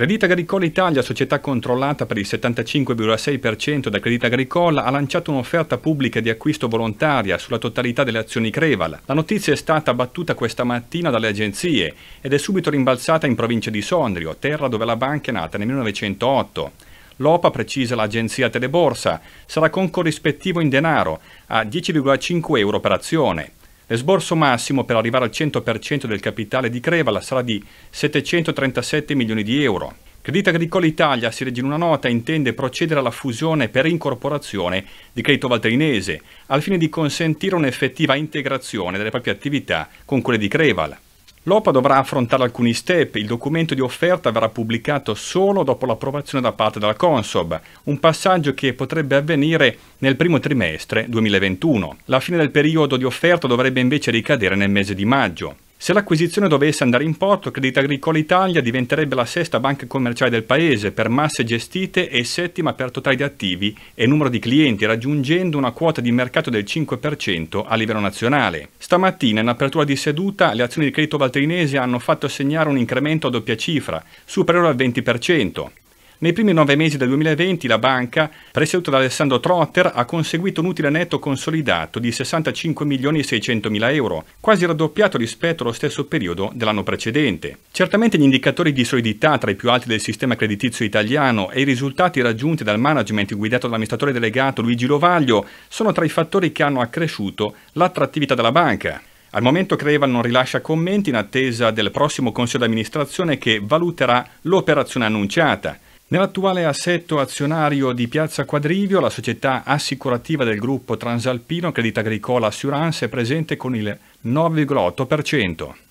Credita Agricola Italia, società controllata per il 75,6% da Credita Agricola, ha lanciato un'offerta pubblica di acquisto volontaria sulla totalità delle azioni Creval. La notizia è stata battuta questa mattina dalle agenzie ed è subito rimbalzata in provincia di Sondrio, terra dove la banca è nata nel 1908. L'OPA, precisa l'agenzia Teleborsa, sarà con corrispettivo in denaro a 10,5 euro per azione. L'esborso massimo per arrivare al 100% del capitale di Crevala sarà di 737 milioni di euro. Credita Agricola Italia, si legge in una nota, intende procedere alla fusione per incorporazione di Credito Valtrinese, al fine di consentire un'effettiva integrazione delle proprie attività con quelle di Creval. L'OPA dovrà affrontare alcuni step, il documento di offerta verrà pubblicato solo dopo l'approvazione da parte della Consob, un passaggio che potrebbe avvenire nel primo trimestre 2021. La fine del periodo di offerta dovrebbe invece ricadere nel mese di maggio. Se l'acquisizione dovesse andare in porto, Credit Agricole Italia diventerebbe la sesta banca commerciale del paese per masse gestite e settima per totale di attivi e numero di clienti, raggiungendo una quota di mercato del 5% a livello nazionale. Stamattina, in apertura di seduta, le azioni di credito valtrinese hanno fatto segnare un incremento a doppia cifra, superiore al 20%. Nei primi nove mesi del 2020 la banca, presieduta da Alessandro Trotter, ha conseguito un utile netto consolidato di 65 milioni e 600 mila euro, quasi raddoppiato rispetto allo stesso periodo dell'anno precedente. Certamente gli indicatori di solidità tra i più alti del sistema creditizio italiano e i risultati raggiunti dal management guidato dall'amministratore delegato Luigi Lovaglio sono tra i fattori che hanno accresciuto l'attrattività della banca. Al momento Creva non rilascia commenti in attesa del prossimo consiglio d'amministrazione che valuterà l'operazione annunciata. Nell'attuale assetto azionario di Piazza Quadrivio, la società assicurativa del gruppo Transalpino Credit Agricola Assurance è presente con il 9,8%.